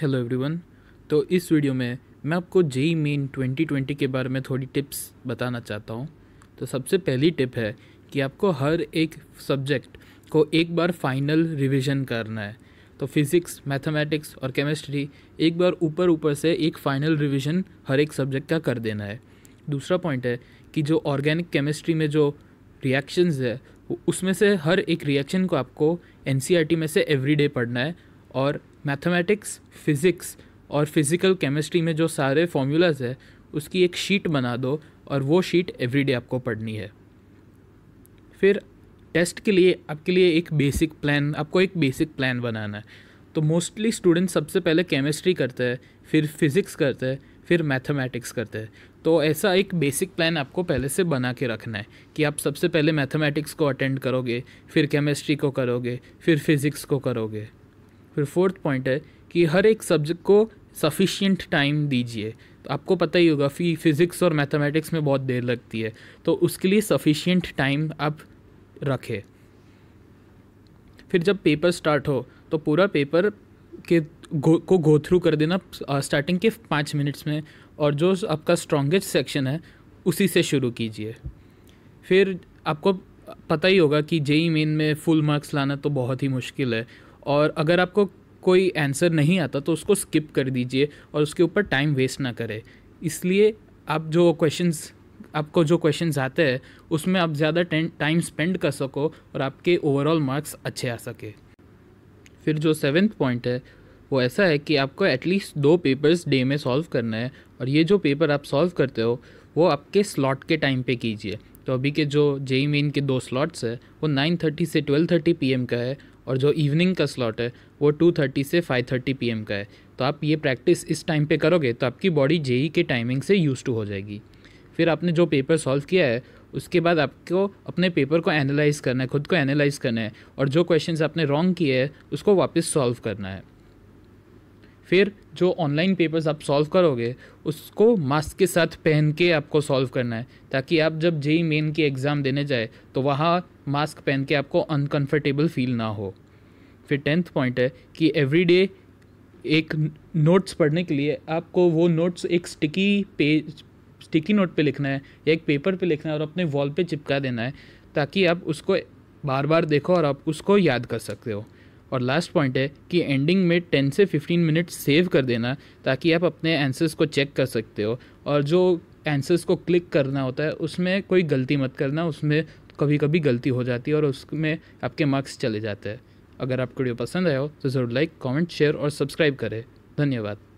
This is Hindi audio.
हेलो एवरीवन तो इस वीडियो में मैं आपको जेई मेन 2020 के बारे में थोड़ी टिप्स बताना चाहता हूँ तो सबसे पहली टिप है कि आपको हर एक सब्जेक्ट को एक बार फाइनल रिवीजन करना है तो फिज़िक्स मैथमेटिक्स और केमिस्ट्री एक बार ऊपर ऊपर से एक फ़ाइनल रिवीजन हर एक सब्जेक्ट का कर देना है दूसरा पॉइंट है कि जो ऑर्गेनिक केमिस्ट्री में जो रिएक्शंस है उसमें से हर एक रिएक्शन को आपको एन e में से एवरीडे पढ़ना है और मैथमेटिक्स फिज़िक्स और फिज़िकल केमिस्ट्री में जो सारे फॉर्मूलाज है उसकी एक शीट बना दो और वो शीट एवरीडे आपको पढ़नी है फिर टेस्ट के लिए आपके लिए एक बेसिक प्लान आपको एक बेसिक प्लान बनाना है तो मोस्टली स्टूडेंट सबसे पहले केमिस्ट्री करते हैं फिर फिज़िक्स करते हैं फिर मैथमेटिक्स करते हैं तो ऐसा एक बेसिक प्लान आपको पहले से बना के रखना है कि आप सबसे पहले मैथमेटिक्स को अटेंड करोगे फिर केमिस्ट्री को करोगे फिर फिज़िक्स को करोगे फिर फोर्थ पॉइंट है कि हर एक सब्जेक्ट को सफिशियंट टाइम दीजिए तो आपको पता ही होगा फी फिज़िक्स और मैथमेटिक्स में बहुत देर लगती है तो उसके लिए सफिशियंट टाइम आप रखें फिर जब पेपर स्टार्ट हो तो पूरा पेपर के गो, को गो थ्रू कर देना स्टार्टिंग के पाँच मिनट्स में और जो आपका स्ट्रॉन्गेस्ट सेक्शन है उसी से शुरू कीजिए फिर आपको पता ही होगा कि जेई मेन e में फुल मार्क्स लाना तो बहुत ही मुश्किल है और अगर आपको कोई आंसर नहीं आता तो उसको स्किप कर दीजिए और उसके ऊपर टाइम वेस्ट ना करें इसलिए आप जो क्वेश्चंस आपको जो क्वेश्चंस आते हैं उसमें आप ज़्यादा टाइम स्पेंड कर सको और आपके ओवरऑल मार्क्स अच्छे आ सके फिर जो सेवेंथ पॉइंट है वो ऐसा है कि आपको एटलीस्ट दो पेपर्स डे में सॉल्व करना है और ये जो पेपर आप सॉल्व करते हो वो आपके स्लॉट के टाइम पे कीजिए तो अभी के जो जेई मेन e e के दो स्लॉट्स है वो 9:30 से 12:30 पीएम का है और जो इवनिंग का स्लॉट है वो टू थर्टी से फाइव थर्टी पी का है तो आप ये प्रैक्टिस इस टाइम पे करोगे तो आपकी बॉडी जे e के टाइमिंग से यूज़ टू हो जाएगी फिर आपने जो पेपर सॉल्व किया है उसके बाद आपको अपने पेपर को एनालाइज़ करना है खुद को एनालाइज़ करना है और जो क्वेश्चंस आपने रॉन्ग किए हैं उसको वापस सॉल्व करना है फिर जो ऑनलाइन पेपर्स आप सॉल्व करोगे उसको मास्क के साथ पहन के आपको सॉल्व करना है ताकि आप जब जेई मेन की एग्ज़ाम देने जाए तो वहाँ मास्क पहन के आपको अनकंफर्टेबल फील ना हो फिर टेंथ पॉइंट है कि एवरी डे एक नोट्स पढ़ने के लिए आपको वो नोट्स एक स्टिकी पेज स्टिकी नोट पे लिखना है या एक पेपर पे लिखना है और अपने वॉल पे चिपका देना है ताकि आप उसको बार बार देखो और आप उसको याद कर सकते हो और लास्ट पॉइंट है कि एंडिंग में टेन से फिफ्टीन मिनट सेव कर देना ताकि आप अपने आंसर्स को चेक कर सकते हो और जो आंसर्स को क्लिक करना होता है उसमें कोई गलती मत करना उसमें कभी कभी गलती हो जाती है और उसमें आपके मार्क्स चले जाते हैं अगर आपको वीडियो पसंद आया हो तो ज़रूर लाइक कमेंट शेयर और सब्सक्राइब करें धन्यवाद